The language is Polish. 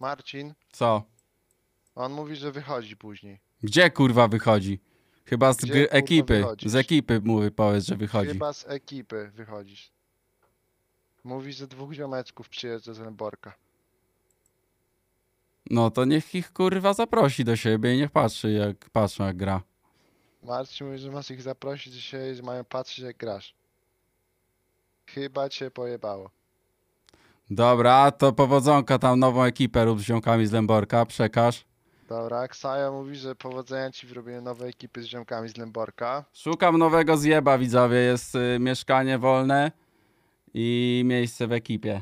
Marcin, Co? on mówi, że wychodzi później. Gdzie kurwa wychodzi? Chyba z Gdzie, ekipy. Z ekipy mówi powiedz, że wychodzi. Chyba z ekipy wychodzisz. Mówi, że dwóch ziomeczków przyjeżdża z Lęborka. No to niech ich kurwa zaprosi do siebie i niech patrzy jak patrzy jak gra. Marcin mówi, że masz ich zaprosić dzisiaj, że mają patrzeć jak grasz. Chyba cię pojebało. Dobra, to powodzonka tam nową ekipę rób z ziomkami z Lęborka, przekaż. Dobra, Ksaja mówi, że powodzenia ci w robieniu nowej ekipy z ziomkami z Lęborka. Szukam nowego zjeba, widzowie, jest y, mieszkanie wolne i miejsce w ekipie.